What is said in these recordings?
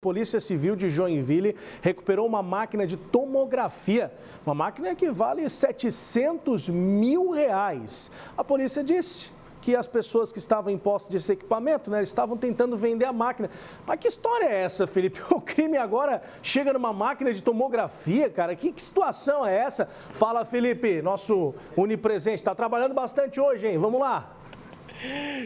Polícia Civil de Joinville recuperou uma máquina de tomografia, uma máquina que vale 700 mil reais. A polícia disse que as pessoas que estavam em posse desse equipamento, né, estavam tentando vender a máquina. Mas que história é essa, Felipe? O crime agora chega numa máquina de tomografia, cara. Que, que situação é essa? Fala, Felipe, nosso unipresente está trabalhando bastante hoje, hein? Vamos lá.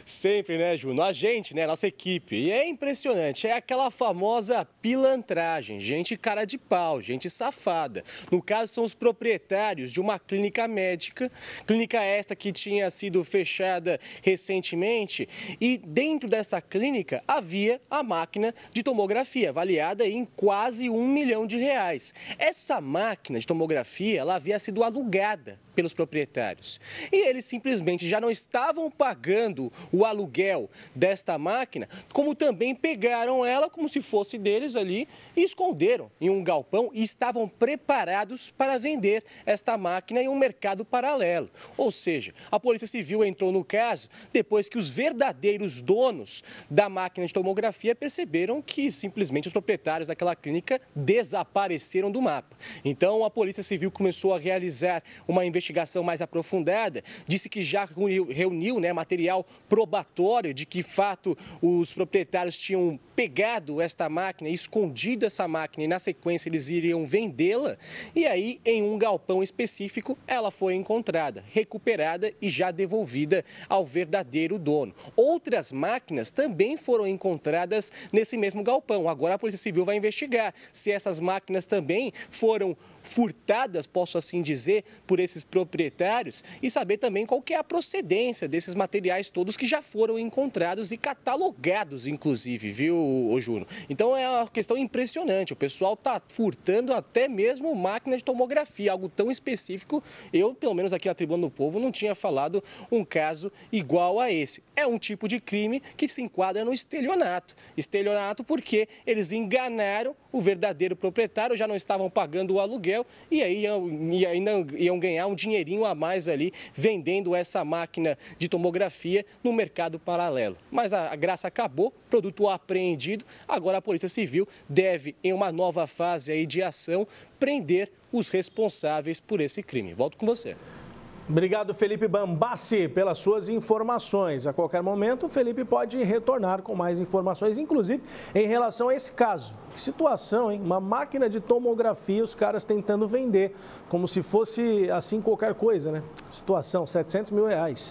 Sempre, né, Juno, A gente, né? Nossa equipe. E é impressionante. É aquela famosa pilantragem. Gente cara de pau, gente safada. No caso, são os proprietários de uma clínica médica. Clínica esta que tinha sido fechada recentemente. E dentro dessa clínica havia a máquina de tomografia, avaliada em quase um milhão de reais. Essa máquina de tomografia, ela havia sido alugada pelos proprietários. E eles simplesmente já não estavam pagando pagando o aluguel desta máquina, como também pegaram ela como se fosse deles ali e esconderam em um galpão e estavam preparados para vender esta máquina em um mercado paralelo. Ou seja, a Polícia Civil entrou no caso depois que os verdadeiros donos da máquina de tomografia perceberam que simplesmente os proprietários daquela clínica desapareceram do mapa. Então a Polícia Civil começou a realizar uma investigação mais aprofundada, disse que já reuniu né, material material probatório de que, fato, os proprietários tinham pegado esta máquina, escondido essa máquina e, na sequência, eles iriam vendê-la. E aí, em um galpão específico, ela foi encontrada, recuperada e já devolvida ao verdadeiro dono. Outras máquinas também foram encontradas nesse mesmo galpão. Agora a Polícia Civil vai investigar se essas máquinas também foram furtadas, posso assim dizer, por esses proprietários e saber também qual que é a procedência desses materiais todos que já foram encontrados e catalogados, inclusive, viu, o Juno? Então é uma questão impressionante. O pessoal está furtando até mesmo máquina de tomografia, algo tão específico. Eu, pelo menos aqui na Tribuna do Povo, não tinha falado um caso igual a esse. É um tipo de crime que se enquadra no estelionato. Estelionato porque eles enganaram o verdadeiro proprietário, já não estavam pagando o aluguel e aí iam, iam ganhar um dinheirinho a mais ali vendendo essa máquina de tomografia no mercado paralelo. Mas a graça acabou, produto apreendido. Agora a Polícia Civil deve, em uma nova fase aí de ação, prender os responsáveis por esse crime. Volto com você. Obrigado, Felipe Bambassi, pelas suas informações. A qualquer momento, o Felipe pode retornar com mais informações, inclusive em relação a esse caso. Que situação, hein? Uma máquina de tomografia, os caras tentando vender, como se fosse assim qualquer coisa, né? Situação, 700 mil reais.